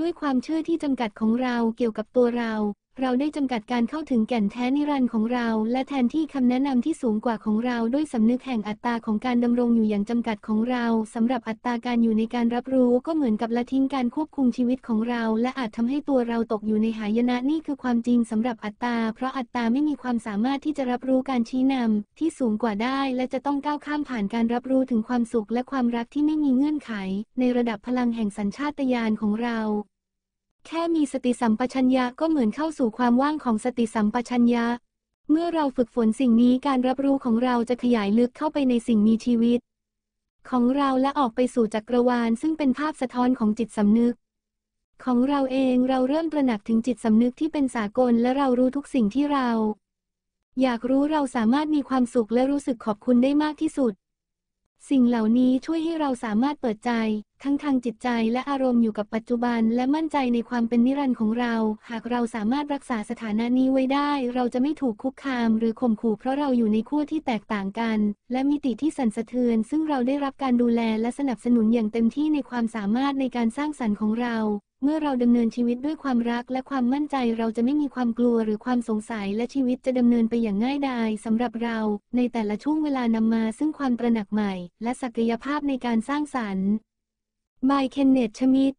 ด้วยความเชื่อที่จำกัดของเราเกี่ยวกับตัวเราเราได้จำกัดการเข้าถึงแก่นแท้นิรันดร์ของเรา และแทนที่คำแนะนำที่สูงกว่าของเราด้วยสำนึกแห่งอัตราของการดำรงอยู่อย่างจำกัดของเราสำหรับอัตราการอยู่ในการรับรู้ก็เหมือนกับละทิ้งการควบคุมชีวิตของเราและอาจทำให้ตัวเราตกอยู่ในหายนะ นี่คือความจริงสำหรับอัตราเพราะอัตราไม่มีความสามารถที่จะรับรู้การชี้นำที่สูงกว่าได้และจะต้องก้าวข้ามผ่านการรับรู้ถึงความสุขและความรักที่ไม่มีเงื่อนไขในระดับพลังแห่งสัญชาตญาณของเราแค่มีสติสัมปชัญญะก็เหมือนเข้าสู่ความว่างของสติสัมปชัญญะ เมื่อเราฝึกฝนสิ่งนี้การรับรู้ของเราจะขยายลึกเข้าไปในสิ่งมีชีวิต ของเราและออกไปสู่จักรวาล ซึ่งเป็นภาพสะท้อนของจิตสำนึก ของเราเองเราเริ่มตระหนักถึงจิตสำนึกที่เป็นสากลและเรารู้ทุกสิ่งที่เรา อยากรู้เราสามารถมีความสุขและรู้สึกขอบคุณได้มากที่สุดสิ่งเหล่านี้ช่วยให้เราสามารถเปิดใจ ทั้งทางจิตใจและอารมณ์อยู่กับปัจจุบันและมั่นใจในความเป็นนิรันดร์ของเรา หากเราสามารถรักษาสถานะนี้ไว้ได้ เราจะไม่ถูกคุกคามหรือข่มขู่เพราะเราอยู่ในขั้วที่แตกต่างกันและมิติที่สั่นสะเทือนซึ่งเราได้รับการดูแลและสนับสนุนอย่างเต็มที่ในความสามารถในการสร้างสรรค์ของเราเมื่อเราดำเนินชีวิตด้วยความรักและความมั่นใจเราจะไม่มีความกลัวหรือความสงสัยและชีวิตจะดำเนินไปอย่างง่ายดายสำหรับเราในแต่ละช่วงเวลานำมาซึ่งความตระหนักใหม่และศักยภาพในการสร้างสรรค์บายเคนเนตชมิด